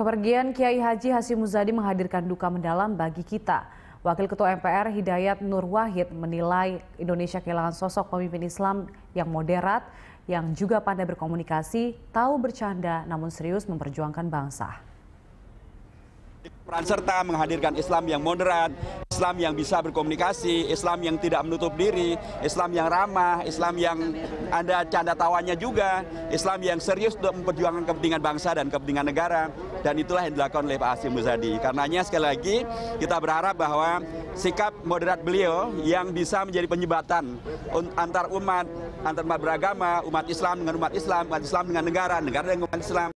Kepergian Kiai Haji Hasim Muzadi menghadirkan duka mendalam bagi kita. Wakil Ketua MPR Hidayat Nur Wahid menilai Indonesia kehilangan sosok pemimpin Islam yang moderat, yang juga pandai berkomunikasi, tahu bercanda, namun serius memperjuangkan bangsa peran serta menghadirkan Islam yang moderat, Islam yang bisa berkomunikasi, Islam yang tidak menutup diri, Islam yang ramah, Islam yang ada canda tawanya juga, Islam yang serius untuk memperjuangkan kepentingan bangsa dan kepentingan negara. Dan itulah yang dilakukan oleh Pak Asim Muzadi. Karenanya sekali lagi kita berharap bahwa sikap moderat beliau yang bisa menjadi penyebatan antar umat, antar umat beragama, umat Islam dengan umat Islam, umat Islam dengan negara, negara dengan umat Islam.